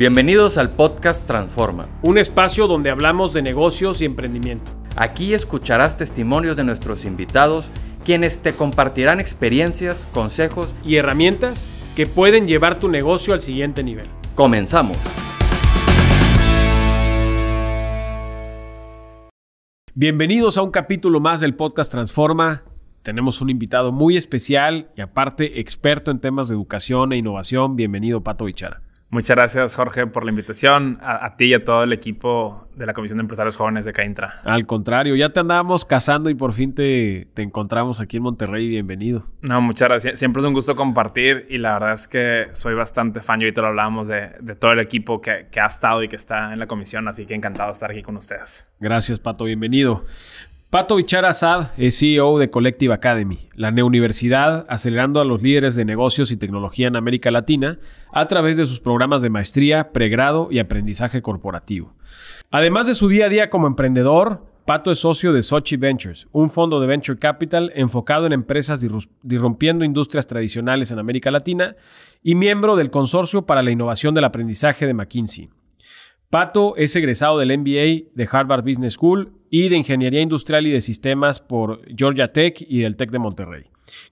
Bienvenidos al podcast Transforma. Un espacio donde hablamos de negocios y emprendimiento. Aquí escucharás testimonios de nuestros invitados, quienes te compartirán experiencias, consejos y herramientas que pueden llevar tu negocio al siguiente nivel. Comenzamos. Bienvenidos a un capítulo más del podcast Transforma. Tenemos un invitado muy especial y aparte experto en temas de educación e innovación. Bienvenido Pato Bichara. Muchas gracias, Jorge, por la invitación. A, ti y a todo el equipo de la Comisión de Empresarios Jóvenes de Caintra. Al contrario, ya te andábamos cazando y por fin te, encontramos aquí en Monterrey. Bienvenido. No, muchas gracias. Siempre es un gusto compartir y la verdad es que soy bastante fan. y ahorita lo hablábamos de, todo el equipo que, que ha estado y que está en la comisión, así que encantado de estar aquí con ustedes. Gracias, Pato. Bienvenido. Pato Vichara Sad es CEO de Collective Academy, la neuniversidad acelerando a los líderes de negocios y tecnología en América Latina a través de sus programas de maestría, pregrado y aprendizaje corporativo. Además de su día a día como emprendedor, Pato es socio de Sochi Ventures, un fondo de venture capital enfocado en empresas disrumpiendo industrias tradicionales en América Latina y miembro del Consorcio para la Innovación del Aprendizaje de McKinsey. Pato es egresado del MBA de Harvard Business School y de Ingeniería Industrial y de Sistemas por Georgia Tech y del Tech de Monterrey.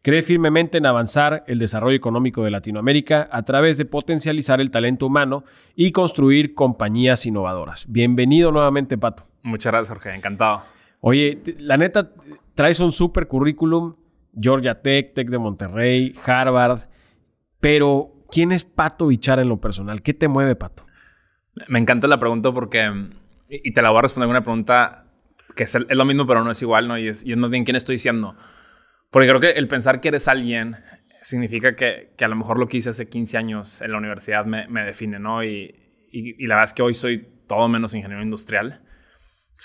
Cree firmemente en avanzar el desarrollo económico de Latinoamérica a través de potencializar el talento humano y construir compañías innovadoras. Bienvenido nuevamente, Pato. Muchas gracias, Jorge. Encantado. Oye, la neta, traes un super currículum, Georgia Tech, Tech de Monterrey, Harvard, pero ¿quién es Pato Bichara en lo personal? ¿Qué te mueve, Pato? Me encanta la pregunta porque, y te la voy a responder una pregunta que es, lo mismo, pero no es igual, ¿no? Y es, y más bien quién estoy diciendo. Porque creo que el pensar que eres alguien significa que, a lo mejor lo que hice hace 15 años en la universidad me, me define, ¿no? Y, la verdad es que hoy soy todo menos ingeniero industrial.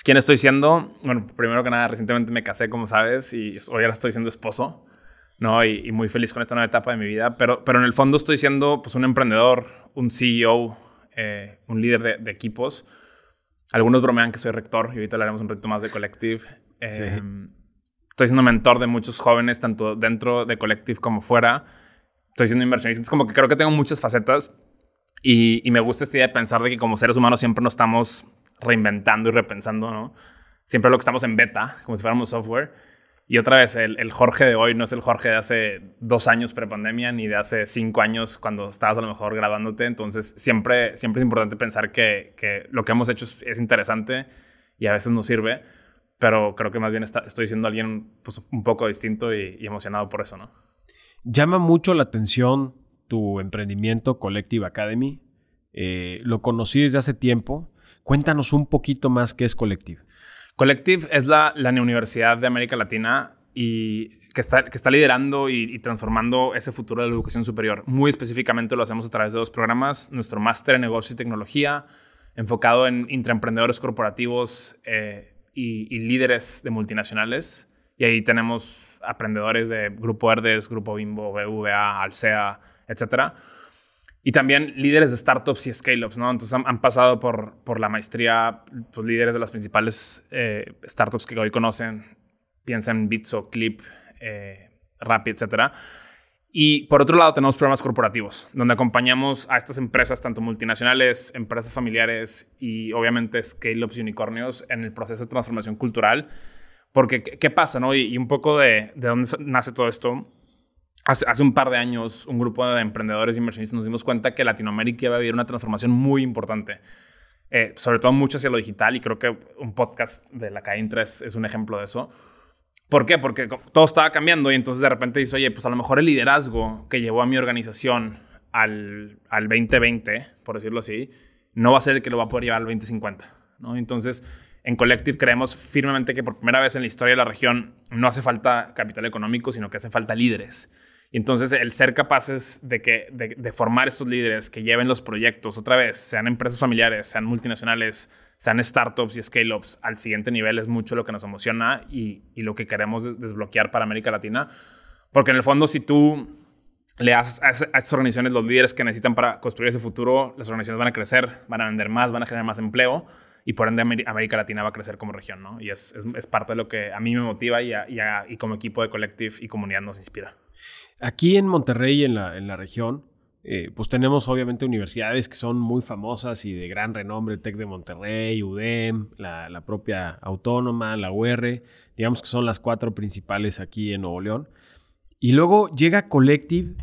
¿quién estoy siendo? Bueno, primero que nada, recientemente me casé, como sabes, y hoy ahora estoy siendo esposo, ¿no? Y, muy feliz con esta nueva etapa de mi vida. Pero, pero en el fondo estoy siendo, pues, un emprendedor, un CEO, eh, un líder de, equipos. Algunos bromean que soy rector y ahorita hablaremos un ratito más de Collective. Eh, estoy siendo mentor de muchos jóvenes, tanto dentro de Collective como fuera. Estoy siendo inversionista. Es como que creo que tengo muchas facetas y, y, me gusta esta idea de pensar de que como seres humanos siempre nos estamos reinventando y repensando, ¿no? Siempre lo que estamos en beta, como si fuéramos software. Y otra vez, el, Jorge de hoy no es el Jorge de hace dos años prepandemia ni de hace cinco años cuando estabas a lo mejor graduándote. Entonces, siempre, siempre es importante pensar que, lo que hemos hecho es, interesante y a veces nos sirve, pero creo que más bien estoy siendo alguien pues, un poco distinto y, emocionado por eso, ¿no? Llama mucho la atención tu emprendimiento Collective Academy. Eh, lo conocí desde hace tiempo. Cuéntanos un poquito más qué es Collective. Collective es la, universidad de América Latina y que está, liderando y, transformando ese futuro de la educación superior. Muy específicamente lo hacemos a través de dos programas, nuestro máster en negocios y tecnología, enfocado en intraemprendedores corporativos eh, y, líderes de multinacionales. Y ahí tenemos aprendedores de Grupo Verdes, Grupo Bimbo, BVA, Alsea, etcétera y también líderes de startups y scale-ups, ¿no? Entonces han, pasado por, por, la maestría pues, líderes de las principales eh, startups que hoy conocen. Piensa en Bitso, Clip, eh, Rappi, etcétera. Y por otro lado, tenemos programas corporativos, donde acompañamos a estas empresas, tanto multinacionales, empresas familiares y obviamente scale-ups y unicornios, en el proceso de transformación cultural. Porque, ¿qué pasa? No? Y, y un poco de, de dónde nace todo esto Hace, un par de años, un grupo de emprendedores e inversionistas nos dimos cuenta que Latinoamérica iba a vivir una transformación muy importante, eh, sobre todo mucho hacia lo digital, y creo que un podcast de la CAINTRA es, un ejemplo de eso. ¿Por qué? Porque todo estaba cambiando y entonces de repente dice, oye, pues a lo mejor el liderazgo que llevó a mi organización al, 2020, por decirlo así, no va a ser el que lo va a poder llevar al 2050. Entonces, en Collective creemos firmemente que por primera vez en la historia de la región no hace falta capital económico, sino que hace falta líderes. Entonces, el ser capaces de, que, de, formar estos líderes que lleven los proyectos otra vez, sean empresas familiares, sean multinacionales, sean startups y scale-ups al siguiente nivel es mucho lo que nos emociona y, lo que queremos desbloquear para América Latina. Porque en el fondo, si tú le haces a esas organizaciones los líderes que necesitan para construir ese futuro, las organizaciones van a crecer, van a vender más, van a generar más empleo y por ende América Latina va a crecer como región, ¿no? Y es, parte de lo que a mí me motiva y, y como equipo de Collective y comunidad nos inspira. Aquí en Monterrey, en la, en la región, eh, pues tenemos obviamente universidades que son muy famosas y de gran renombre, TEC de Monterrey, UDEM, la, la, propia Autónoma, la UR, digamos que son las cuatro principales aquí en Nuevo León. Y luego llega Collective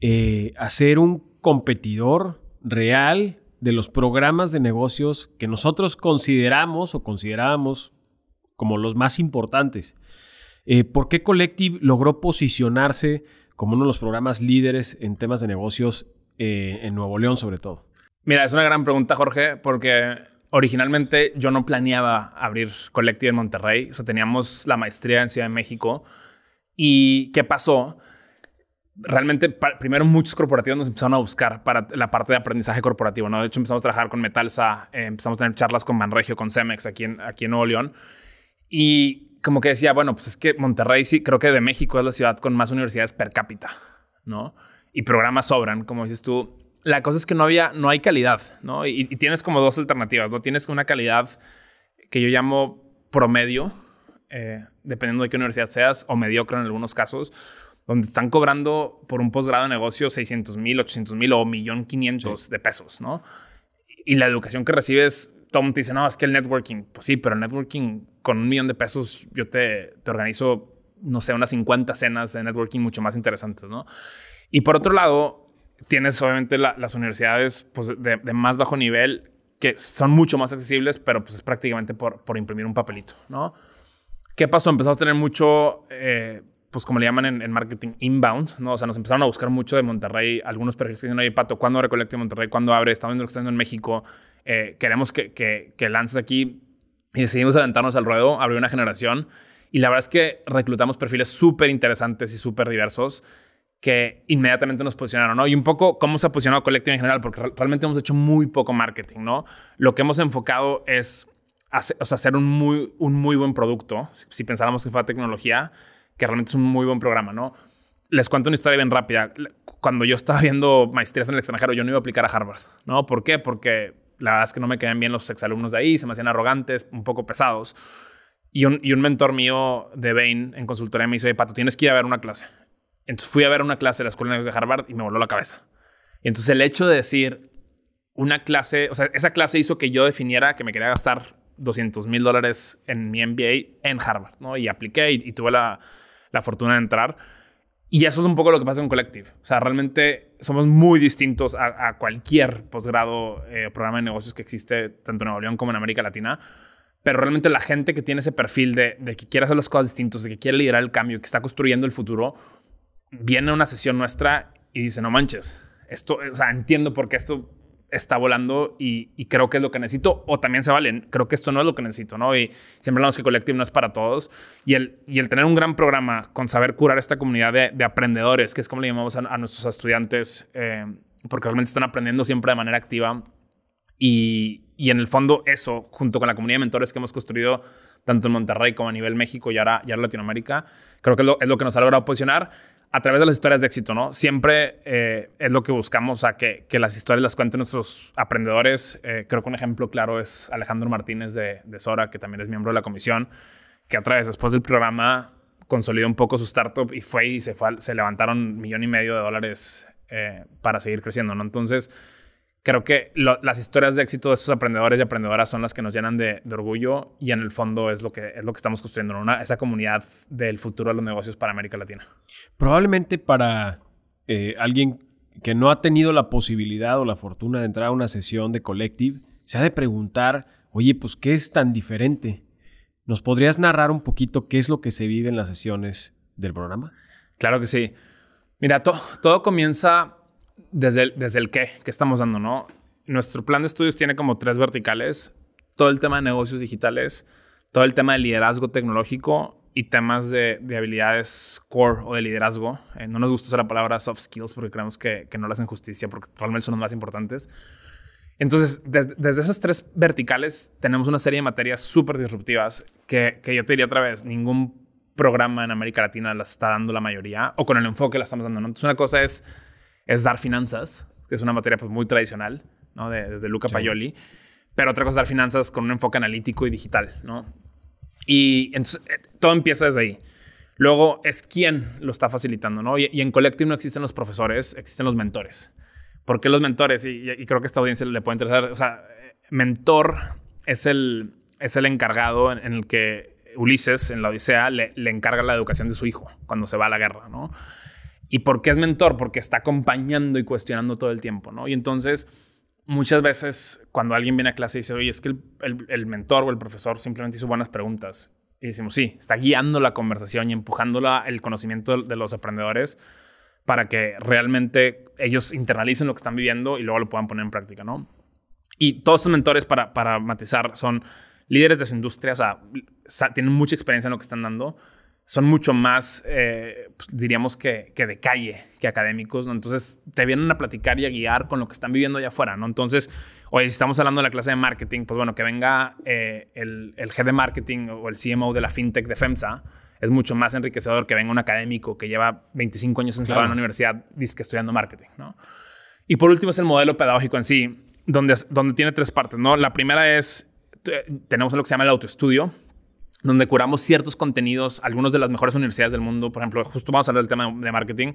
eh, a ser un competidor real de los programas de negocios que nosotros consideramos o considerábamos como los más importantes. Eh, ¿Por qué Collective logró posicionarse como uno de los programas líderes en temas de negocios eh, en Nuevo León sobre todo? Mira, es una gran pregunta, Jorge, porque originalmente yo no planeaba abrir Collective en Monterrey. O teníamos la maestría en Ciudad de México. ¿Y qué pasó? Realmente, primero muchos corporativos nos empezaron a buscar para la parte de aprendizaje corporativo. ¿no? De hecho, empezamos a trabajar con Metalsa, eh, empezamos a tener charlas con Manregio, con Cemex aquí en, aquí en Nuevo León. Y como que decía, bueno, pues es que Monterrey sí, creo que de México es la ciudad con más universidades per cápita, ¿no? Y programas sobran, como dices tú. La cosa es que no había, no hay calidad, ¿no? Y, tienes como dos alternativas, ¿no? Tienes una calidad que yo llamo promedio, eh, dependiendo de qué universidad seas, o mediocre en algunos casos, donde están cobrando por un posgrado de negocio 600 mil, 800 mil o 1.500.000 de pesos, ¿no? Y la educación que recibes todo te dice, no, es que el networking, pues sí, pero el networking con un millón de pesos yo te, te organizo, no sé, unas 50 cenas de networking mucho más interesantes, ¿no? Y por otro lado, tienes obviamente las universidades pues, de, más bajo nivel que son mucho más accesibles, pero pues es prácticamente por, por imprimir un papelito, ¿no? ¿Qué pasó? Empezamos a tener mucho, eh, pues como le llaman en, marketing, inbound, ¿no? O sea, nos empezaron a buscar mucho de Monterrey, algunos perfiles que dicen, oye, Pato, ¿cuándo en Monterrey? ¿Cuándo abre? Estamos viendo lo que está en México. Eh, queremos que, que, lances aquí y decidimos aventarnos al ruedo, abrir una generación. Y la verdad es que reclutamos perfiles súper interesantes y súper diversos que inmediatamente nos posicionaron, ¿no? Y un poco cómo se ha posicionado Collective en general, porque realmente hemos hecho muy poco marketing, ¿no? Lo que hemos enfocado es hacer, o sea, un, muy, un muy buen producto, si, pensáramos que fue tecnología, que realmente es un muy buen programa, ¿no? les cuento una historia bien rápida. Cuando yo estaba viendo maestrías en el extranjero, yo no iba a aplicar a Harvard, ¿no? ¿Por qué? Porque la verdad es que no me quedan bien los exalumnos de ahí, se me hacían arrogantes, un poco pesados. Y un, mentor mío de Bain en consultoría me dice, oye, Pato, tienes que ir a ver una clase. Entonces fui a ver una clase de la Escuela de Negocios de Harvard y me voló la cabeza. Y entonces el hecho de decir una clase, o sea, esa clase hizo que yo definiera que me quería gastar 200 mil dólares en mi MBA en Harvard, ¿no? Y apliqué y, tuve la, la fortuna de entrar y eso es un poco lo que pasa con Collective. O sea, realmente somos muy distintos a, cualquier posgrado eh, programa de negocios que existe tanto en Nueva León como en América Latina. Pero realmente la gente que tiene ese perfil de, de que quiere hacer las cosas distintas, de que quiere liderar el cambio, que está construyendo el futuro, viene a una sesión nuestra y dice, no manches, esto, o sea, entiendo por qué esto está volando y, creo que es lo que necesito, o también se valen, creo que esto no es lo que necesito, ¿no? Y siempre hablamos que Collective no es para todos, y el, y el tener un gran programa con saber curar esta comunidad de, aprendedores, que es como le llamamos a, nuestros estudiantes, eh, porque realmente están aprendiendo siempre de manera activa, y, en el fondo eso, junto con la comunidad de mentores que hemos construido tanto en Monterrey como a nivel México y ahora, y Latinoamérica, creo que es lo, es lo que nos ha logrado posicionar a través de las historias de éxito, ¿no? Siempre eh, es lo que buscamos, a que, que, las historias las cuenten nuestros aprendedores. Eh, creo que un ejemplo claro es Alejandro Martínez de, Sora, que también es miembro de la comisión, que otra vez, después del programa, consolidó un poco su startup y fue y se, levantaron un millón y medio de dólares eh, para seguir creciendo, ¿no? Entonces, creo que las historias de éxito de esos aprendedores y aprendedoras son las que nos llenan de, orgullo y en el fondo es lo que, es lo que estamos construyendo, esa comunidad del futuro de los negocios para América Latina. Probablemente para eh, alguien que no ha tenido la posibilidad o la fortuna de entrar a una sesión de Collective, se ha de preguntar, oye, pues, ¿qué es tan diferente? ¿Nos podrías narrar un poquito qué es lo que se vive en las sesiones del programa? Claro que sí. Mira, todo comienza desde el, desde el qué que estamos dando, ¿no? Nuestro plan de estudios tiene como tres verticales, todo el tema de negocios digitales, todo el tema de liderazgo tecnológico y temas de, de habilidades core o de liderazgo. Eh, no nos gusta usar la palabra soft skills porque creemos que, no le hacen justicia porque realmente son los más importantes. Entonces, desde, esas tres verticales tenemos una serie de materias súper disruptivas que, que yo te diría otra vez, ningún programa en América Latina las está dando la mayoría o con el enfoque la estamos dando. Entonces, una cosa es es dar finanzas, que es una materia pues, muy tradicional, desde Luca Payoli Paioli. Pero otra cosa es dar finanzas con un enfoque analítico y digital, ¿no? Y entonces, eh, todo empieza desde ahí. Luego es quién lo está facilitando, ¿no? Y, en Collective no existen los profesores, existen los mentores. ¿Por qué los mentores? Y, creo que esta audiencia le puede interesar. O sea, mentor es el, es el encargado en, el que Ulises, en la Odisea, le, le, encarga la educación de su hijo cuando se va a la guerra, ¿no? ¿Y por qué es mentor? Porque está acompañando y cuestionando todo el tiempo, ¿no? Y entonces, muchas veces cuando alguien viene a clase y dice, oye, es que el, mentor o el profesor simplemente hizo buenas preguntas. Y decimos, sí, está guiando la conversación y empujando el conocimiento de los aprendedores para que realmente ellos internalicen lo que están viviendo y luego lo puedan poner en práctica, ¿no? Y todos sus mentores, para, para matizar, son líderes de su industria, o sea, tienen mucha experiencia en lo que están dando, son mucho más, eh, pues, diríamos que, de calle, que académicos, ¿no? Entonces te vienen a platicar y a guiar con lo que están viviendo allá afuera, ¿no? Entonces, oye, si estamos hablando de la clase de marketing, pues bueno, que venga eh, el, el de marketing o el CMO de la fintech de FEMSA, es mucho más enriquecedor que venga un académico que lleva 25 años encerrado en la universidad, dice que estudiando marketing, ¿no? Y por último es el modelo pedagógico en sí, donde, donde tiene tres partes, ¿no? La primera es, eh, tenemos lo que se llama el autoestudio, donde curamos ciertos contenidos, algunos de las mejores universidades del mundo, por ejemplo, justo vamos a hablar del tema de marketing.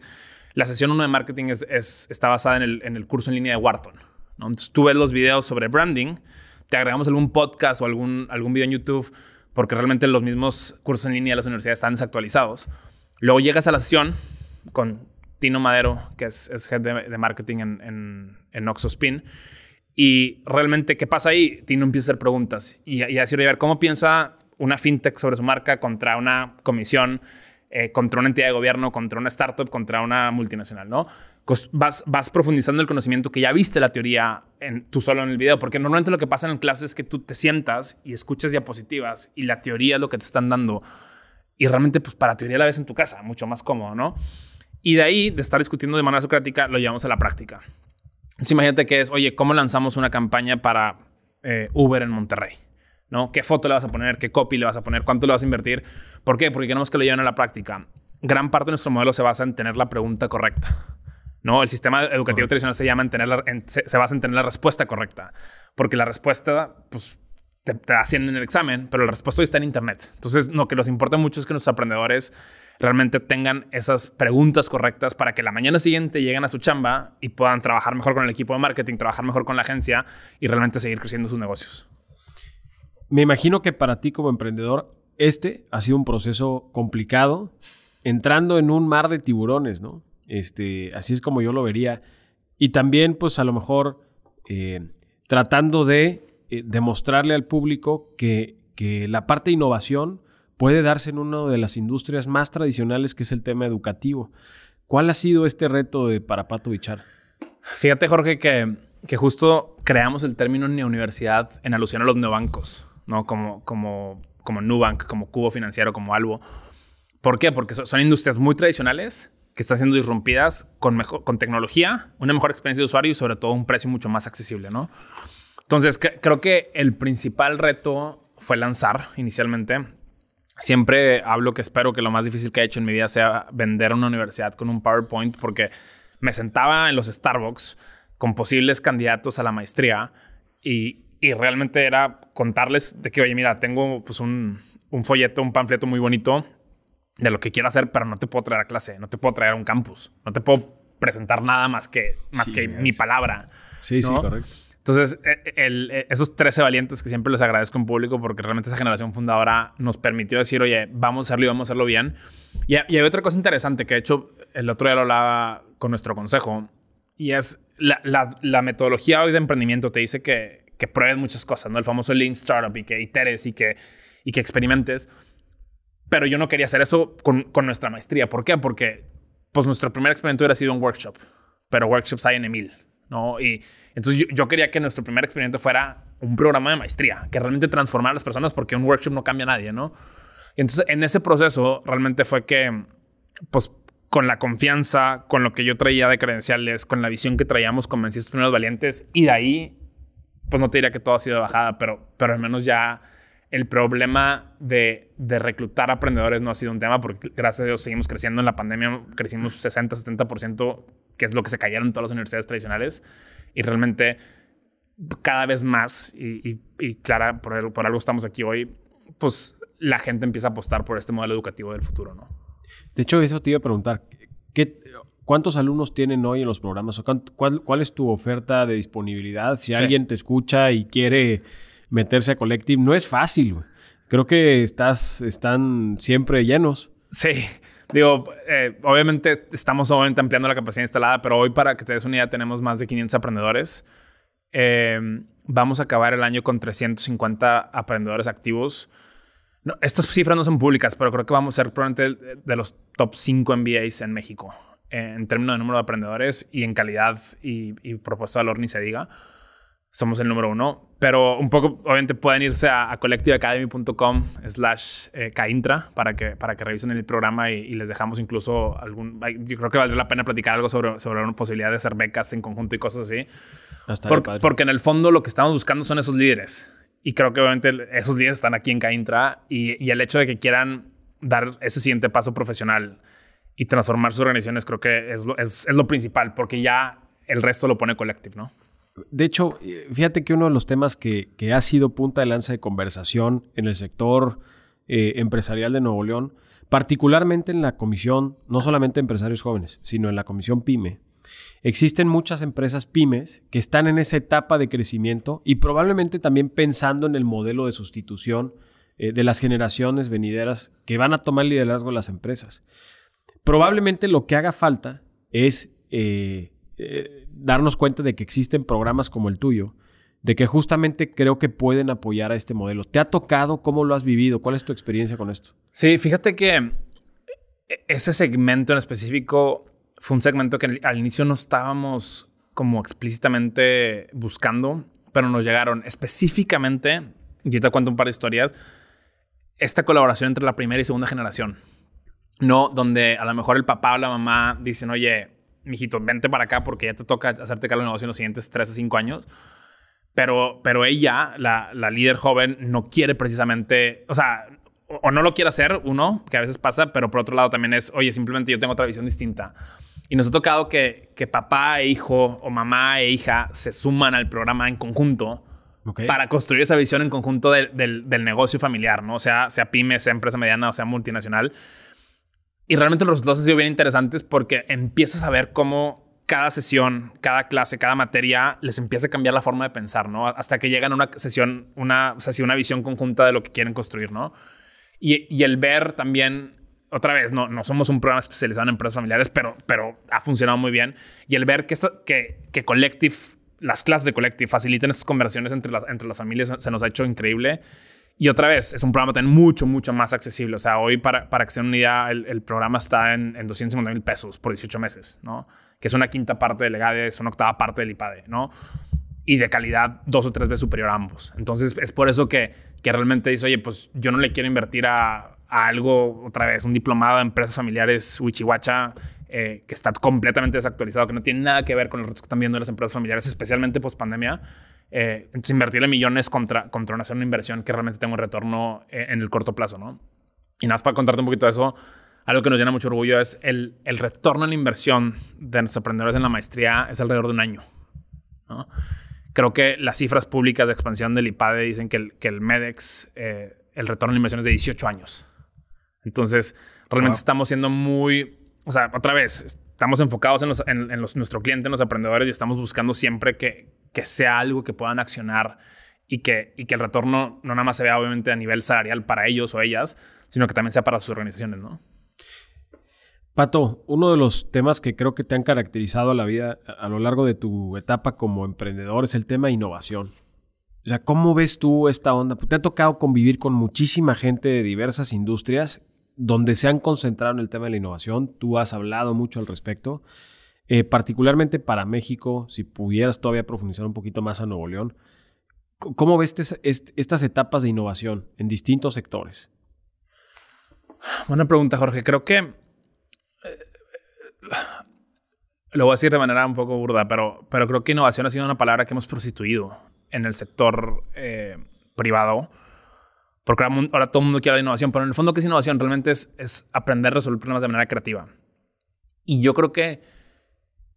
La sesión 1 de marketing está basada en el, curso en línea de Wharton. ¿no? Entonces, tú ves los videos sobre branding, te agregamos algún podcast o algún, algún video en YouTube, porque realmente los mismos cursos en línea de las universidades están desactualizados. Luego llegas a la sesión con Tino Madero, que es, es head de, marketing en, en, Oxospin. Y realmente, ¿qué pasa ahí? Tino empieza a hacer preguntas y, y a decir, a ver, ¿cómo piensa una fintech sobre su marca contra una comisión, eh, contra una entidad de gobierno, contra una startup, contra una multinacional, ¿no? Pues vas, vas, profundizando el conocimiento que ya viste la teoría en, tú solo en el video, porque normalmente lo que pasa en clase es que tú te sientas y escuchas diapositivas y la teoría es lo que te están dando. Y realmente, pues para teoría la ves en tu casa, mucho más cómodo, ¿no? Y de ahí, de estar discutiendo de manera socrática, lo llevamos a la práctica. imagínate que es, oye, ¿cómo lanzamos una campaña para eh, Uber en Monterrey? ¿no? ¿Qué foto le vas a poner? ¿Qué copy le vas a poner? ¿Cuánto le vas a invertir? ¿Por qué? Porque queremos que lo lleven a la práctica. Gran parte de nuestro modelo se basa en tener la pregunta correcta. ¿no? El sistema educativo tradicional se, llama tener la, se, basa en tener la respuesta correcta, porque la respuesta, pues, te, te hacen en el examen, pero la respuesta hoy está en Internet. Entonces, lo que nos importa mucho es que nuestros aprendedores realmente tengan esas preguntas correctas para que la mañana siguiente lleguen a su chamba y puedan trabajar mejor con el equipo de marketing, trabajar mejor con la agencia y realmente seguir creciendo sus negocios. Me imagino que para ti como emprendedor, este ha sido un proceso complicado, entrando en un mar de tiburones, ¿no? Este, así es como yo lo vería. Y también, pues a lo mejor, eh, tratando de eh, demostrarle al público que, la parte de innovación puede darse en una de las industrias más tradicionales, que es el tema educativo. ¿Cuál ha sido este reto de Pato Bichar? Fíjate, Jorge, que, que justo creamos el término neuniversidad en alusión a los neobancos. ¿no? Como, como, como Nubank, como Cubo Financiero, como algo ¿Por qué? Porque son industrias muy tradicionales que están siendo disrumpidas con, mejor, con tecnología, una mejor experiencia de usuario y sobre todo un precio mucho más accesible, ¿no? Entonces, creo que el principal reto fue lanzar inicialmente. Siempre hablo que espero que lo más difícil que he hecho en mi vida sea vender una universidad con un PowerPoint porque me sentaba en los Starbucks con posibles candidatos a la maestría y y realmente era contarles de que, oye, mira, tengo pues un, folleto, un panfleto muy bonito de lo que quiero hacer, pero no te puedo traer a clase, no te puedo traer a un campus, no te puedo presentar nada más que, más que mi palabra. Sí, sí, correcto. Entonces, e, e, e, esos 13 valientes que siempre les agradezco en público porque realmente esa generación fundadora nos permitió decir, oye, vamos a hacerlo y vamos a hacerlo bien. Y, hay otra cosa interesante que, de hecho, el otro día lo hablaba con nuestro consejo y es la metodología hoy de emprendimiento te dice que que pruebes muchas cosas, ¿no? El famoso Lean Startup y que iteres y que, y que experimentes. Pero yo no quería hacer eso con, nuestra maestría. ¿Por qué? Porque pues nuestro primer experimento hubiera sido un workshop, pero workshops hay en Emil, ¿no? Y entonces yo, quería que nuestro primer experimento fuera un programa de maestría, que realmente transformara a las personas porque un workshop no cambia a nadie, ¿no? Y entonces en ese proceso realmente fue que, pues con la confianza, con lo que yo traía de credenciales, con la visión que traíamos, convencí a primeros valientes y de ahí pues no te diría que todo ha sido de bajada, pero, pero al menos ya el problema de, de, reclutar aprendedores no ha sido un tema porque gracias a Dios seguimos creciendo. En la pandemia crecimos 60, 70%, que es lo que se cayeron todas las universidades tradicionales. Y realmente cada vez más, y, y, Clara, por, por algo estamos aquí hoy, pues la gente empieza a apostar por este modelo educativo del futuro, ¿no? De hecho, eso te iba a preguntar. ¿Qué, ¿Cuántos alumnos tienen hoy en los programas? ¿Cuál, es tu oferta de disponibilidad? Si alguien te escucha y quiere meterse a Collective, no es fácil. Creo que estás, están siempre llenos. Sí. Digo, eh, obviamente estamos ampliando la capacidad instalada, pero hoy para que te des una idea tenemos más de 500 aprendedores. Em, vamos a acabar el año con 350 aprendedores activos. estas cifras no son públicas, pero creo que vamos a ser probablemente de los top 5 MBAs en México en términos de número de aprendedores y en calidad y, y propuesta de valor ni se diga. Somos el número uno, pero un poco, obviamente, pueden irse a, collectiveacademy.com slash eh, caintra para que, para que revisen el programa y, les dejamos incluso algún... Yo creo que valdría la pena platicar algo sobre, sobre una posibilidad de hacer becas en conjunto y cosas así. Ah, porque en el fondo lo que estamos buscando son esos líderes. Y creo que obviamente esos líderes están aquí en Caintra y, y el hecho de que quieran dar ese siguiente paso profesional y transformar sus organizaciones creo que es lo, principal, porque ya el resto lo pone Collective, ¿no? De hecho, eh, fíjate que uno de los temas que, ha sido punta de lanza de conversación en el sector eh, empresarial de Nuevo León, particularmente en la comisión, no solamente empresarios jóvenes, sino en la comisión PYME, existen muchas empresas pymes que están en esa etapa de crecimiento y probablemente también pensando en el modelo de sustitución eh, de las generaciones venideras que van a tomar liderazgo las empresas probablemente lo que haga falta es eh, eh, darnos cuenta de que existen programas como el tuyo, de que justamente creo que pueden apoyar a este modelo. ¿Te ha tocado? ¿Cómo lo has vivido? ¿Cuál es tu experiencia con esto? Sí, fíjate que eh, ese segmento en específico fue un segmento que al inicio no estábamos como explícitamente buscando, pero nos llegaron específicamente, yo te cuento un par de historias, esta colaboración entre la primera y segunda generación. ¿no? Donde a lo mejor el papá o la mamá dicen, oye, mijito, vente para acá porque ya te toca hacerte cargo del negocio en los siguientes tres a cinco años. Pero, pero ella, la, líder joven, no quiere precisamente, o sea, o, no lo quiere hacer, uno, que a veces pasa, pero por otro lado también es, oye, simplemente yo tengo otra visión distinta. Y nos ha tocado que, que papá e hijo o mamá e hija se suman al programa en conjunto para construir esa visión en conjunto del, negocio familiar, ¿no? O sea, sea pyme, sea empresa mediana o sea multinacional y realmente los resultados han sido bien interesantes porque empiezas a ver cómo cada sesión, cada clase, cada materia les empieza a cambiar la forma de pensar, ¿no? Hasta que llegan a una sesión, una, o una visión conjunta de lo que quieren construir, ¿no? Y, el ver también, otra vez, no, no somos un programa especializado en empresas familiares, pero, pero ha funcionado muy bien. Y el ver que, que, que las clases de Collective facilitan esas conversaciones entre las, entre las familias, se nos ha hecho increíble. Y otra vez, es un programa también mucho, mucho más accesible. O sea, hoy para, para que el, programa está en, en 250 mil pesos por 18 meses, ¿no? Que es una quinta parte del EGADE, es una octava parte del IPADE, ¿no? Y de calidad dos o tres veces superior a ambos. Entonces, es por eso que, realmente dice, oye, pues yo no le quiero invertir a, algo, otra vez, un diplomado de empresas familiares Huichihuacha eh, que está completamente desactualizado, que no tiene nada que ver con los retos que están viendo las empresas familiares, especialmente post pandemia entonces, eh, invertirle millones contra, contra hacer una inversión que realmente tenga un retorno eh, en el corto plazo, ¿no? Y nada más para contarte un poquito de eso, algo que nos llena mucho orgullo es el, el retorno en la inversión de nuestros emprendedores en la maestría es alrededor de un año, ¿no? Creo que las cifras públicas de expansión del IPADE dicen que el, que el MEDEX, eh, el retorno en la inversión es de 18 años. Entonces, realmente estamos siendo muy, o sea, otra vez, estamos enfocados en, los, en, los, nuestro cliente, en los emprendedores y estamos buscando siempre que, que sea algo que puedan accionar y que, y que el retorno no nada más se vea obviamente a nivel salarial para ellos o ellas, sino que también sea para sus organizaciones, ¿no? Pato, uno de los temas que creo que te han caracterizado a la vida a lo largo de tu etapa como emprendedor es el tema de innovación. O sea, ¿cómo ves tú esta onda? Te ha tocado convivir con muchísima gente de diversas industrias donde se han concentrado en el tema de la innovación. Tú has hablado mucho al respecto. Eh, particularmente para México, si pudieras todavía profundizar un poquito más a Nuevo León, ¿cómo ves estas etapas de innovación en distintos sectores? Buena pregunta, Jorge. Creo que eh, lo voy a decir de manera un poco burda, pero, pero creo que innovación ha sido una palabra que hemos prostituido en el sector eh, privado. Porque ahora, todo el mundo quiere la innovación, pero en el fondo, ¿qué es innovación? Realmente es, es aprender a resolver problemas de manera creativa. Y yo creo que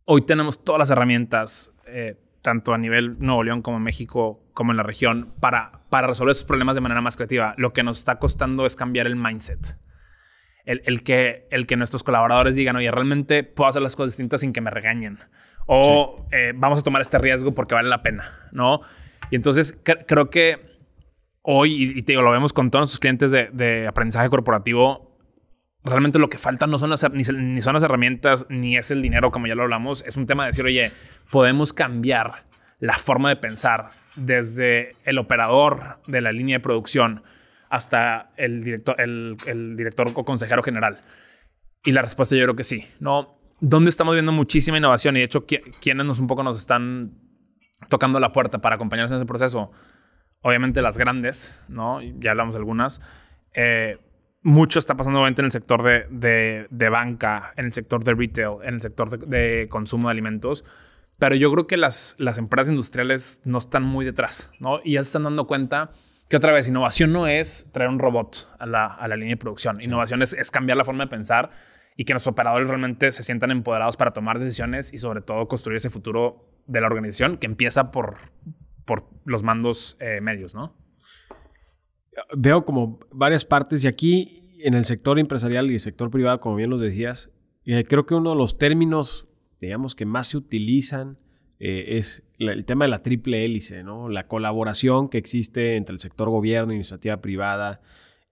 hoy tenemos todas las herramientas, eh, tanto a nivel Nuevo León como en México, como en la región, para, para resolver esos problemas de manera más creativa. Lo que nos está costando es cambiar el mindset. El, que, el que nuestros colaboradores digan, oye, realmente puedo hacer las cosas distintas sin que me regañen. O eh, vamos a tomar este riesgo porque vale la pena, ¿no? Y entonces creo que hoy, y, te digo, lo vemos con todos nuestros clientes de, de aprendizaje corporativo, realmente lo que falta no son las, ni, son las herramientas, ni es el dinero, como ya lo hablamos. Es un tema de decir, oye, podemos cambiar la forma de pensar desde el operador de la línea de producción hasta el director, el, director o consejero general. Y la respuesta yo creo que sí. No, estamos viendo muchísima innovación y de hecho ¿quiénes quienes nos un poco nos están tocando la puerta para acompañarnos en ese proceso, obviamente las grandes, ¿no? Ya hablamos de algunas, eh, mucho está pasando obviamente en el sector de, de, banca, en el sector de retail, en el sector de, consumo de alimentos. Pero yo creo que las, las empresas industriales no están muy detrás, ¿no? Y ya se están dando cuenta que otra vez, innovación no es traer un robot a la, a la línea de producción. Innovación es, es, cambiar la forma de pensar y que los operadores realmente se sientan empoderados para tomar decisiones y sobre todo construir ese futuro de la organización que empieza por, por los mandos eh, medios, ¿no? veo como varias partes y aquí en el sector empresarial y el sector privado, como bien lo decías, eh, creo que uno de los términos, digamos, que más se utilizan eh, es el tema de la triple hélice, ¿no? La colaboración que existe entre el sector gobierno, iniciativa privada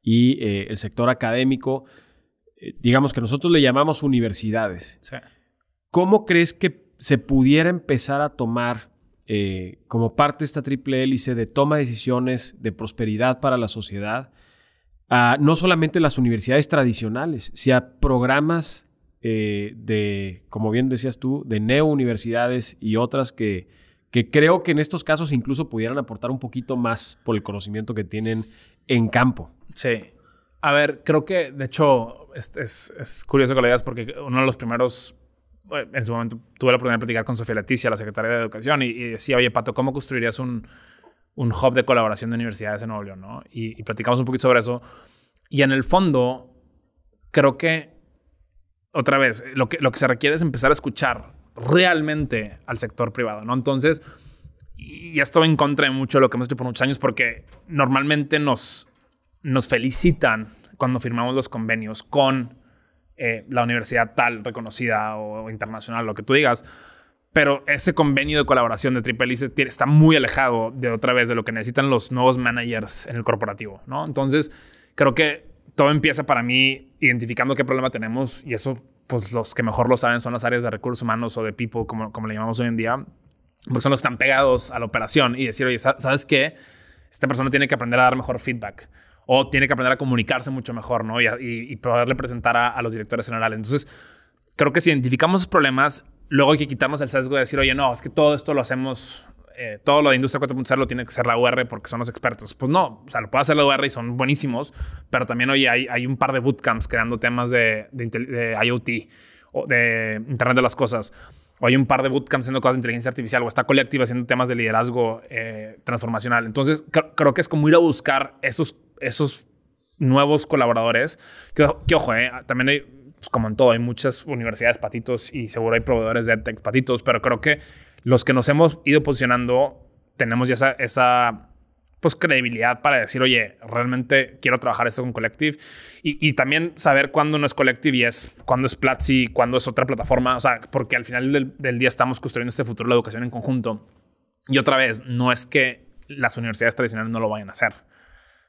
y eh, el sector académico, digamos que nosotros le llamamos universidades. ¿Cómo crees que se pudiera empezar a tomar eh, como parte de esta triple hélice de toma de decisiones de prosperidad para la sociedad no solamente las universidades tradicionales, sino programas eh, de, como bien decías tú, de neouniversidades y otras que, que creo que en estos casos incluso pudieran aportar un poquito más por el conocimiento que tienen en campo. Sí. A ver, creo que de hecho es, es curioso que lo digas porque uno de los primeros en su momento tuve la oportunidad de platicar con Sofía Leticia, la secretaria de Educación, y, decía, oye, Pato, ¿cómo construirías un, un, hub de colaboración de universidades en Nuevo León? Y, platicamos un poquito sobre eso. Y en el fondo, creo que, otra vez, lo que, lo que se requiere es empezar a escuchar realmente al sector privado, ¿no? Entonces, y esto va en contra de mucho de lo que hemos hecho por muchos años, porque normalmente nos, nos felicitan cuando firmamos los convenios con eh, la universidad tal, reconocida o, internacional, lo que tú digas. Pero ese convenio de colaboración de Triple X está muy alejado de otra vez de lo que necesitan los nuevos managers en el corporativo, ¿no? Entonces, creo que todo empieza para mí identificando qué problema tenemos y eso, pues los que mejor lo saben son las áreas de recursos humanos o de people, como, como le llamamos hoy en día, porque son los que están pegados a la operación y decir, oye, ¿sabes qué? Esta persona tiene que aprender a dar mejor feedback o tiene que aprender a comunicarse mucho mejor, ¿no? Y, poderle presentar a, los directores generales. Entonces, creo que si identificamos esos problemas, luego hay que quitarnos el sesgo de decir, oye, no, es que todo esto lo hacemos, eh, todo lo de Industria 4.0 lo tiene que ser la UR porque son los expertos. Pues no, o sea, lo puede hacer la UR y son buenísimos, pero también, oye, hay, un par de bootcamps creando temas de, de IoT o de Internet de las Cosas o hay un par de bootcamps haciendo cosas de inteligencia artificial, o está colectiva haciendo temas de liderazgo eh, transformacional. Entonces, creo que es como ir a buscar esos, esos nuevos colaboradores, que, que ojo, eh, también hay, pues, como en todo, hay muchas universidades patitos y seguro hay proveedores de EdTech patitos, pero creo que los que nos hemos ido posicionando tenemos ya esa, esa pues credibilidad para decir, oye, realmente quiero trabajar esto con Collective. Y, también saber cuándo no es Collective y es cuándo es Platzi, cuándo es otra plataforma. O sea, porque al final del, día estamos construyendo este futuro de la educación en conjunto. Y otra vez, no es que las universidades tradicionales no lo vayan a hacer.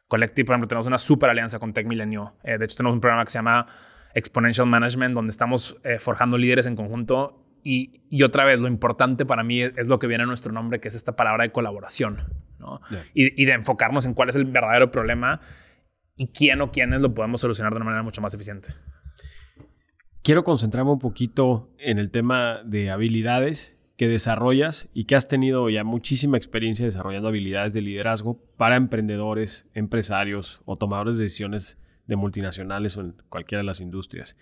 Collective, por ejemplo, tenemos una super alianza con Tech Milenio. Eh, de hecho, tenemos un programa que se llama Exponential Management, donde estamos eh, forjando líderes en conjunto y, otra vez, lo importante para mí es, lo que viene a nuestro nombre, que es esta palabra de colaboración, ¿no? y, y, de enfocarnos en cuál es el verdadero problema y quién o quiénes lo podemos solucionar de una manera mucho más eficiente. Quiero concentrarme un poquito en el tema de habilidades que desarrollas y que has tenido ya muchísima experiencia desarrollando habilidades de liderazgo para emprendedores, empresarios o tomadores de decisiones de multinacionales o en cualquiera de las industrias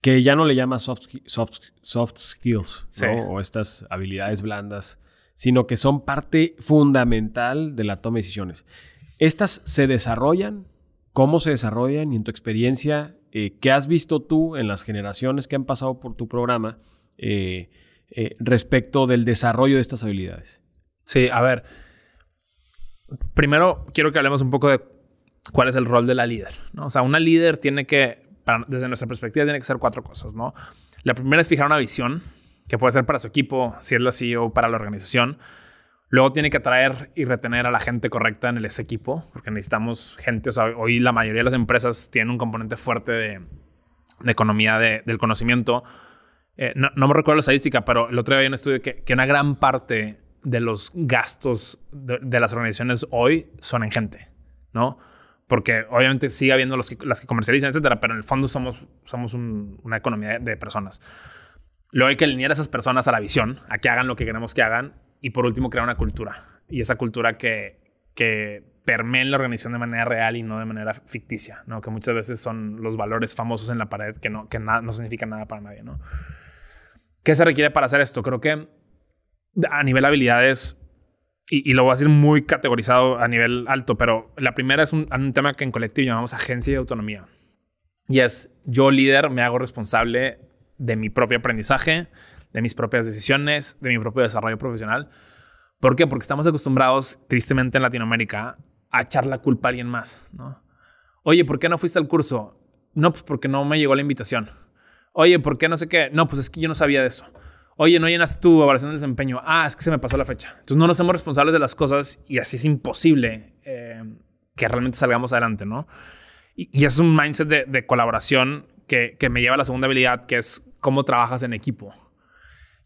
que ya no le llama soft, soft skills o estas habilidades blandas, sino que son parte fundamental de la toma de decisiones. ¿Estas se desarrollan? ¿Cómo se desarrollan? Y en tu experiencia, eh, ¿qué has visto tú en las generaciones que han pasado por tu programa eh, eh, respecto del desarrollo de estas habilidades? Sí, a ver. Primero quiero que hablemos un poco de cuál es el rol de la líder. ¿no? O sea, una líder tiene que desde nuestra perspectiva, tiene que ser cuatro cosas, ¿no? La primera es fijar una visión, que puede ser para su equipo, si es la CEO, para la organización. Luego tiene que atraer y retener a la gente correcta en ese equipo, porque necesitamos gente. O sea, hoy la mayoría de las empresas tienen un componente fuerte de, economía del conocimiento. Eh, no, me recuerdo la estadística, pero el otro día había un estudio que, que, una gran parte de los gastos de, de las organizaciones hoy son en gente, ¿no? porque obviamente sigue habiendo los las que comercializan, etcétera, pero en el fondo somos, somos una economía de, personas. Luego hay que alinear a esas personas a la visión, a que hagan lo que queremos que hagan y por último crear una cultura. Y esa cultura que, que permee la organización de manera real y no de manera ficticia, ¿no? que muchas veces son los valores famosos en la pared que no, que no significan nada para nadie. ¿no? ¿Qué se requiere para hacer esto? Creo que a nivel de habilidades y, lo voy a decir muy categorizado a nivel alto, pero la primera es un, tema que en colectivo llamamos agencia de autonomía. Y es, yo líder me hago responsable de mi propio aprendizaje, de mis propias decisiones, de mi propio desarrollo profesional. ¿Por qué? Porque estamos acostumbrados, tristemente en Latinoamérica, a echar la culpa a alguien más. ¿no? Oye, ¿por qué no fuiste al curso? No, pues porque no me llegó la invitación. Oye, ¿por qué no sé qué? No, pues es que yo no sabía de eso. Oye, no llenas tu evaluación de desempeño. Ah, es que se me pasó la fecha. Entonces no nos hacemos responsables de las cosas y así es imposible eh, que realmente salgamos adelante, ¿no? Y, es un mindset de, colaboración que, me lleva a la segunda habilidad, que es cómo trabajas en equipo.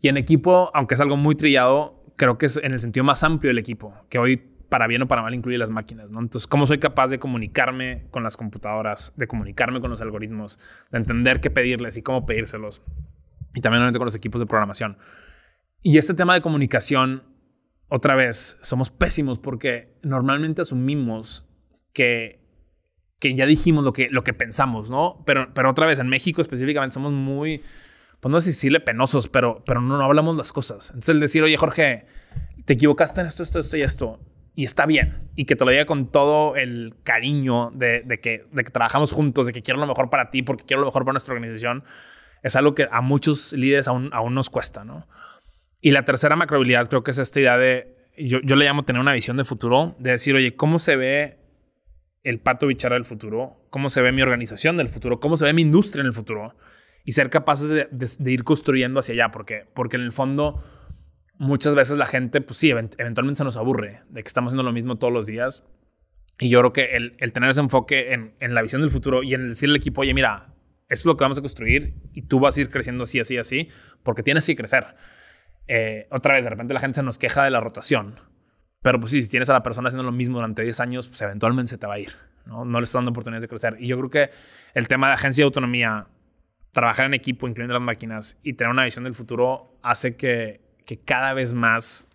Y en equipo, aunque es algo muy trillado, creo que es en el sentido más amplio del equipo, que hoy para bien o para mal incluye las máquinas, ¿no? Entonces, ¿cómo soy capaz de comunicarme con las computadoras, de comunicarme con los algoritmos, de entender qué pedirles y cómo pedírselos? y también con los equipos de programación. Y este tema de comunicación, otra vez, somos pésimos porque normalmente asumimos que, que ya dijimos lo que, lo que pensamos, ¿no? Pero, pero otra vez, en México específicamente somos muy, pues no sé si decirle penosos, pero, pero no, hablamos las cosas. Entonces el decir, oye Jorge, te equivocaste en esto, esto, esto y esto, y está bien, y que te lo diga con todo el cariño de, que, de que trabajamos juntos, de que quiero lo mejor para ti, porque quiero lo mejor para nuestra organización es algo que a muchos líderes aún, nos cuesta, ¿no? Y la tercera macrobilidad creo que es esta idea de, yo, yo, le llamo tener una visión de futuro, de decir, oye, ¿cómo se ve el pato bichara del futuro? ¿Cómo se ve mi organización del futuro? ¿Cómo se ve mi industria en el futuro? Y ser capaces de, ir construyendo hacia allá, porque, porque en el fondo muchas veces la gente, pues sí, eventualmente se nos aburre de que estamos haciendo lo mismo todos los días. Y yo creo que el, tener ese enfoque en, la visión del futuro y en decir al equipo, oye, mira, es lo que vamos a construir y tú vas a ir creciendo así, así, así, porque tienes que crecer. Eh, otra vez, de repente la gente se nos queja de la rotación, pero pues sí, si tienes a la persona haciendo lo mismo durante 10 años, pues eventualmente se te va a ir, ¿no? le estás dando oportunidades de crecer. Y yo creo que el tema de agencia de autonomía, trabajar en equipo, incluyendo las máquinas, y tener una visión del futuro, hace que, que cada vez más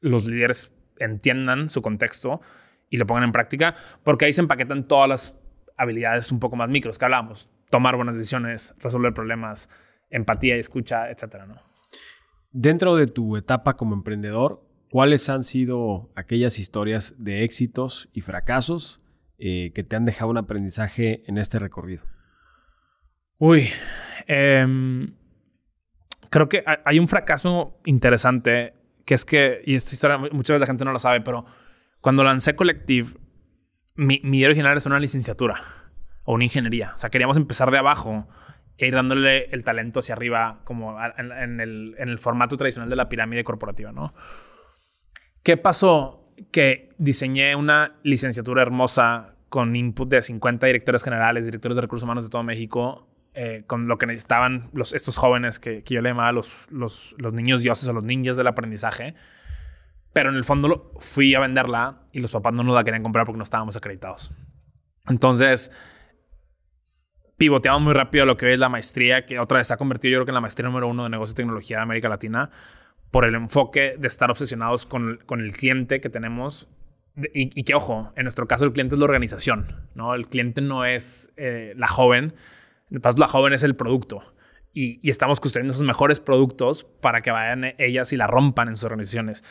los líderes entiendan su contexto y lo pongan en práctica, porque ahí se empaquetan todas las habilidades un poco más micros que hablábamos tomar buenas decisiones, resolver problemas, empatía y escucha, etcétera, Dentro de tu etapa como emprendedor, ¿cuáles han sido aquellas historias de éxitos y fracasos eh, que te han dejado un aprendizaje en este recorrido? Uy, em, creo que hay un fracaso interesante, que es que, y esta historia muchas veces la gente no la sabe, pero cuando lancé Collective, mi, mi idea original es una licenciatura o una ingeniería. O sea, queríamos empezar de abajo e ir dándole el talento hacia arriba, como en, el, en el formato tradicional de la pirámide corporativa, ¿no? ¿Qué pasó? Que diseñé una licenciatura hermosa con input de 50 directores generales, directores de recursos humanos de todo México, eh, con lo que necesitaban los, estos jóvenes que, que yo le llamaba los, los, los, niños dioses o los ninjas del aprendizaje. Pero en el fondo lo, fui a venderla y los papás no nos la querían comprar porque no estábamos acreditados. Entonces, pivoteamos muy rápido a lo que hoy es la maestría, que otra vez se ha convertido yo creo que en la maestría número uno de negocio y tecnología de América Latina, por el enfoque de estar obsesionados con, con el cliente que tenemos. Y, que, ojo, en nuestro caso el cliente es la organización, ¿no? El cliente no es eh, la joven, en el caso la joven es el producto. Y, estamos construyendo sus mejores productos para que vayan ellas y la rompan en sus organizaciones.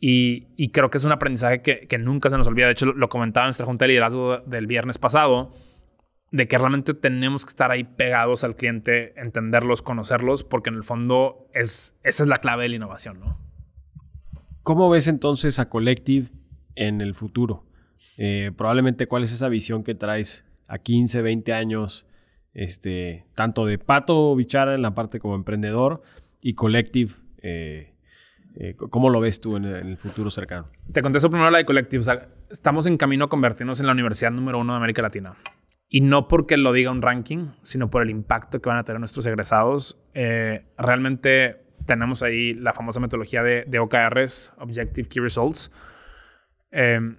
Y, creo que es un aprendizaje que, que, nunca se nos olvida. De hecho, lo, comentaba en nuestra junta de liderazgo del viernes pasado de que realmente tenemos que estar ahí pegados al cliente, entenderlos, conocerlos, porque en el fondo es, esa es la clave de la innovación, ¿no? ¿Cómo ves entonces a Collective en el futuro? Eh, probablemente cuál es esa visión que traes a 15, 20 años, este, tanto de Pato Bichara en la parte como emprendedor y Collective eh, eh, ¿Cómo lo ves tú en el futuro cercano? Te contesto primero la de Collective. estamos en camino a convertirnos en la universidad número uno de América Latina y no porque lo diga un ranking, sino por el impacto que van a tener nuestros egresados. Eh, realmente tenemos ahí la famosa metodología de, OKRs, Objective Key Results, em,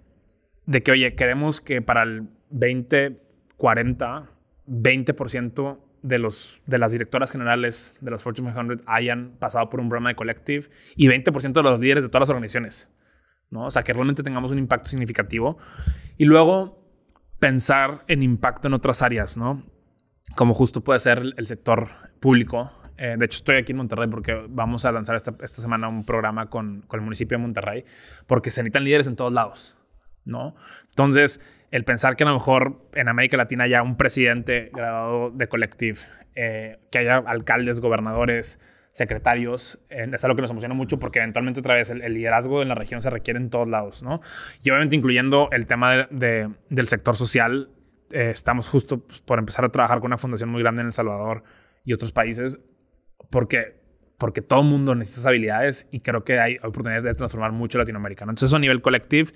de que, oye, queremos que para el 20, 40, 20% de, los, de las directoras generales de las Fortune 100 hayan pasado por un programa de Collective y 20% de los líderes de todas las organizaciones. ¿no? O sea, que realmente tengamos un impacto significativo. Y luego pensar en impacto en otras áreas, ¿no? Como justo puede ser el sector público. Eh, de hecho, estoy aquí en Monterrey porque vamos a lanzar esta, semana un programa con, el municipio de Monterrey porque se necesitan líderes en todos lados, ¿no? Entonces, el pensar que a lo mejor en América Latina haya un presidente graduado de Collective, eh, que haya alcaldes, gobernadores, secretarios. Es algo que nos emociona mucho porque eventualmente otra vez el, liderazgo en la región se requiere en todos lados, ¿no? Y obviamente incluyendo el tema del sector social, eh, estamos justo pues, por empezar a trabajar con una fundación muy grande en El Salvador y otros países porque porque todo el mundo necesita esas habilidades y creo que hay oportunidades de transformar mucho Latinoamérica. ¿no? Entonces, a nivel colectivo,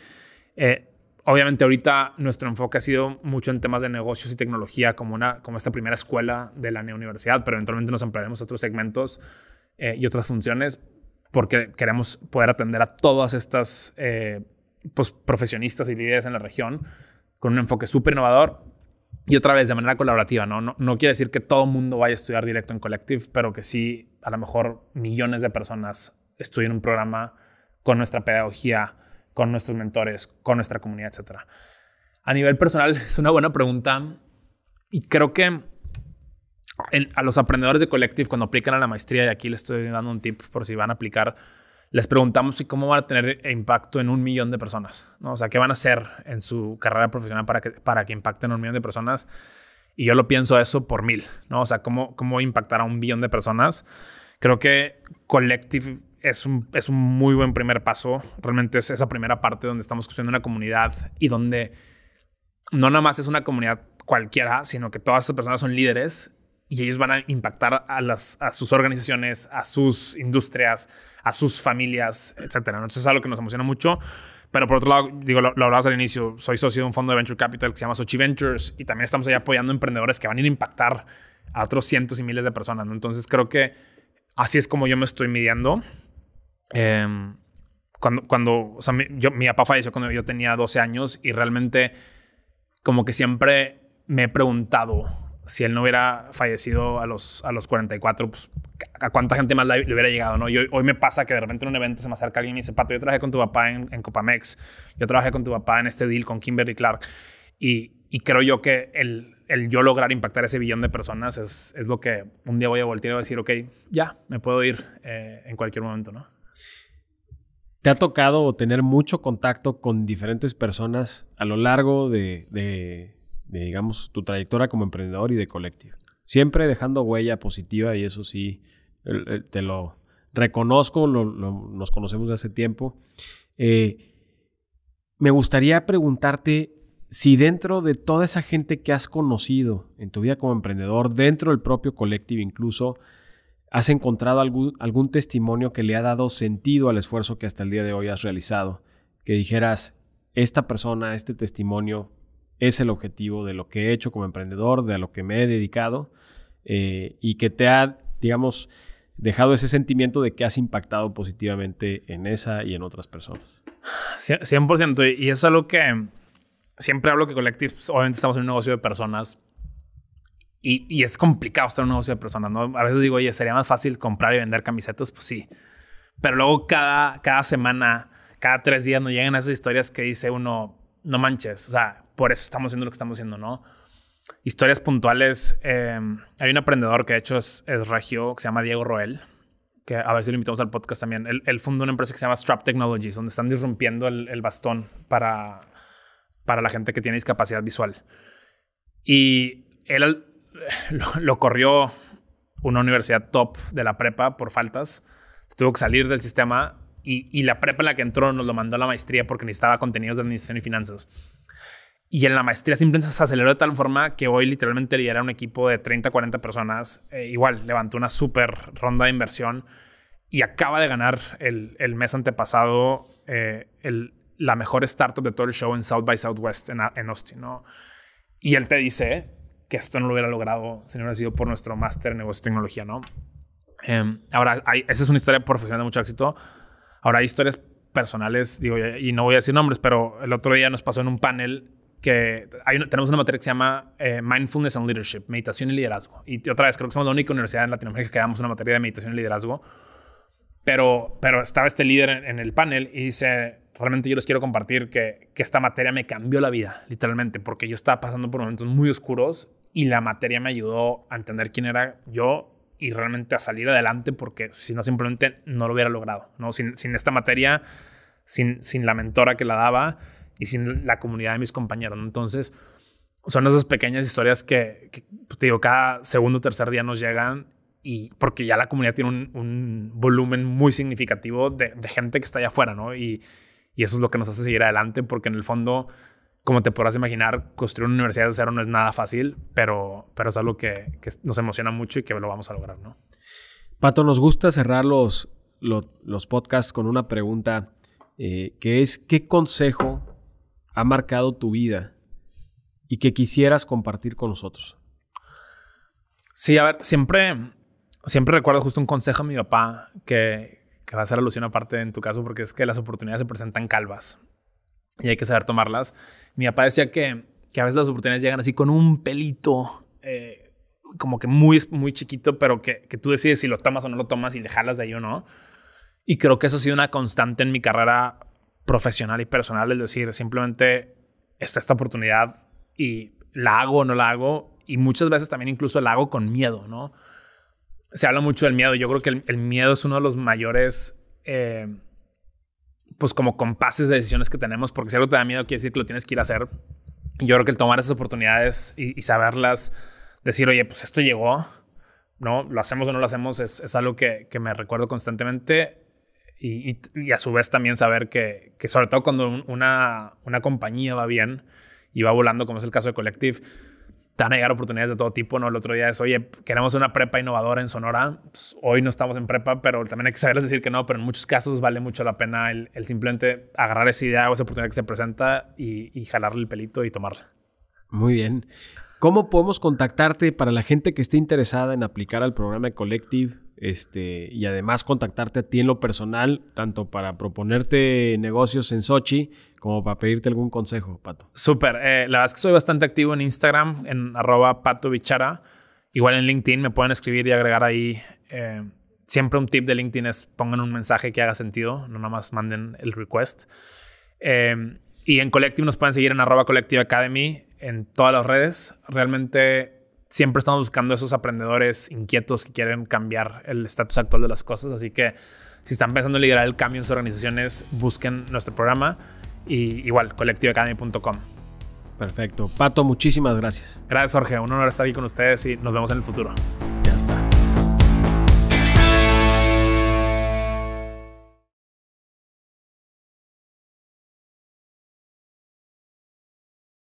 eh, obviamente ahorita nuestro enfoque ha sido mucho en temas de negocios y tecnología como, una, como esta primera escuela de la universidad, pero eventualmente nos ampliaremos a otros segmentos eh, y otras funciones porque queremos poder atender a todas estas eh, pues, profesionistas y líderes en la región con un enfoque súper innovador y otra vez de manera colaborativa. ¿no? No, quiere decir que todo el mundo vaya a estudiar directo en Collective, pero que sí a lo mejor millones de personas estudien un programa con nuestra pedagogía con nuestros mentores, con nuestra comunidad, etcétera? A nivel personal, es una buena pregunta y creo que a los aprendedores de Collective cuando aplican a la maestría, y aquí les estoy dando un tip por si van a aplicar, les preguntamos si cómo van a tener impacto en un millón de personas, ¿no? O sea, qué van a hacer en su carrera profesional para que, para que impacten a un millón de personas. Y yo lo pienso eso por mil, ¿no? O sea, cómo, cómo impactar a un billón de personas. Creo que Collective es un, muy buen primer paso. Realmente es esa primera parte donde estamos construyendo una comunidad y donde no nada más es una comunidad cualquiera, sino que todas esas personas son líderes y ellos van a impactar a, las, a sus organizaciones, a sus industrias, a sus familias, etcétera. Entonces es algo que nos emociona mucho. Pero por otro lado, digo, lo, lo, hablabas al inicio, soy socio de un fondo de Venture Capital que se llama Sochi Ventures y también estamos ahí apoyando emprendedores que van a ir a impactar a otros cientos y miles de personas. Entonces creo que así es como yo me estoy midiendo Em, cuando, cuando, o sea, mi, yo, mi papá falleció cuando yo tenía 12 años y realmente como que siempre me he preguntado si él no hubiera fallecido a los, a los 44, pues, ¿a cuánta gente más le hubiera llegado? ¿no? hoy me pasa que de repente en un evento se me acerca alguien y me dice, Pato, yo trabajé con tu papá en, Copamex, yo trabajé con tu papá en este deal con Kimberly Clark. Y, creo yo que el, el, yo lograr impactar ese billón de personas es, lo que un día voy a voltear y a decir, ok, ya, me puedo ir eh, en cualquier momento, ¿no? ¿Te ha tocado tener mucho contacto con diferentes personas a lo largo de, digamos, tu trayectoria como emprendedor y de colectivo? Siempre dejando huella positiva y eso sí, te lo reconozco, nos conocemos de hace tiempo. Eh, me gustaría preguntarte si dentro de toda esa gente que has conocido en tu vida como emprendedor, dentro del propio colectivo incluso, ¿Has encontrado algún, algún testimonio que le ha dado sentido al esfuerzo que hasta el día de hoy has realizado? Que dijeras, esta persona, este testimonio es el objetivo de lo que he hecho como emprendedor, de a lo que me he dedicado eh, y que te ha, digamos, dejado ese sentimiento de que has impactado positivamente en esa y en otras personas. 100%. Y es algo que siempre hablo que Collective, obviamente estamos en un negocio de personas y, es complicado estar en un negocio de personas, ¿no? A veces digo, oye, sería más fácil comprar y vender camisetas, pues sí. Pero luego cada, cada semana, cada tres días nos llegan esas historias que dice uno, no manches, o sea, por eso estamos haciendo lo que estamos haciendo, ¿no? Historias puntuales. Em, hay un emprendedor que de hecho es, es, regio, que se llama Diego Roel, que a ver si lo invitamos al podcast también. Él, él fundó una empresa que se llama Strap Technologies, donde están disrumpiendo el, el bastón para, para la gente que tiene discapacidad visual. Y él lo, corrió una universidad top de la prepa por faltas. Tuvo que salir del sistema y, la prepa en la que entró nos lo mandó a la maestría porque necesitaba contenidos de administración y finanzas. Y en la maestría simplemente se aceleró de tal forma que hoy literalmente lidera un equipo de 30, 40 personas. Eh, igual, levantó una súper ronda de inversión y acaba de ganar el, mes antepasado eh, la mejor startup de todo el show en South by Southwest en, Austin. Y él te dice, que esto no lo hubiera logrado si no hubiera sido por nuestro máster en negocio y tecnología, ¿no? Em, ahora, esa es una historia profesional de mucho éxito. Ahora, hay historias personales, digo, y no voy a decir nombres, pero el otro día nos pasó en un panel que tenemos una materia que se llama eh, Mindfulness and Leadership, meditación y liderazgo. Y otra vez, creo que somos la única universidad en Latinoamérica que damos una materia de meditación y liderazgo pero, estaba este líder en, el panel y dice, realmente yo les quiero compartir que, esta materia me cambió la vida, literalmente, porque yo estaba pasando por momentos muy oscuros y la materia me ayudó a entender quién era yo y realmente a salir adelante, porque si no, simplemente no lo hubiera logrado, ¿no? Sin, sin esta materia, sin, sin la mentora que la daba y sin la comunidad de mis compañeros, Entonces, son esas pequeñas historias que, pues, te digo, cada segundo o tercer día nos llegan y porque ya la comunidad tiene un, volumen muy significativo de, gente que está allá afuera, ¿no? Y, eso es lo que nos hace seguir adelante, porque en el fondo, como te podrás imaginar, construir una universidad de cero no es nada fácil, pero, pero es algo que, nos emociona mucho y que lo vamos a lograr, ¿no? Pato, nos gusta cerrar los, los, podcasts con una pregunta eh, que es, ¿qué consejo ha marcado tu vida y que quisieras compartir con nosotros? Sí, a ver, siempre siempre recuerdo justo un consejo a mi papá que, va a ser alusión aparte en tu caso, porque es que las oportunidades se presentan calvas y hay que saber tomarlas. Mi papá decía que, que a veces las oportunidades llegan así con un pelito, eh, como que muy, muy chiquito, pero que, que, tú decides si lo tomas o no lo tomas y dejarlas de ahí o no. Y creo que eso ha sido una constante en mi carrera profesional y personal, es decir, simplemente está esta oportunidad y la hago o no la hago. Y muchas veces también incluso la hago con miedo, ¿no? se habla mucho del miedo. Yo creo que el, miedo es uno de los mayores, eh, pues como compases de decisiones que tenemos, porque si algo te da miedo quiere decir que lo tienes que ir a hacer. Y yo creo que el tomar esas oportunidades y, saberlas, decir, oye, pues esto llegó, ¿no? Lo hacemos o no lo hacemos, es, algo que, me recuerdo constantemente. Y, a su vez también saber que, que sobre todo cuando una, una compañía va bien y va volando, como es el caso de Collective, te van a llegar oportunidades de todo tipo, ¿no? El otro día es, oye, queremos una prepa innovadora en Sonora. Pues, hoy no estamos en prepa, pero también hay que saberles decir que no, pero en muchos casos vale mucho la pena el, simplemente agarrar esa idea o esa oportunidad que se presenta y, y, jalarle el pelito y tomarla. Muy bien. ¿Cómo podemos contactarte para la gente que esté interesada en aplicar al programa Collective? Este, y además contactarte a ti en lo personal, tanto para proponerte negocios en Sochi como para pedirte algún consejo, Pato. Súper. Eh, la verdad es que soy bastante activo en Instagram, en arroba Pato Igual en LinkedIn me pueden escribir y agregar ahí. Eh, siempre un tip de LinkedIn es pongan un mensaje que haga sentido, no nomás manden el request. Eh, y en Collective nos pueden seguir en arroba Collective Academy en todas las redes. Realmente siempre estamos buscando esos aprendedores inquietos que quieren cambiar el estatus actual de las cosas. Así que si están pensando en liderar el cambio en sus organizaciones, busquen nuestro programa y igual, colectivoacademy.com. Perfecto. Pato, muchísimas gracias. Gracias, Jorge. Un honor estar aquí con ustedes y nos vemos en el futuro.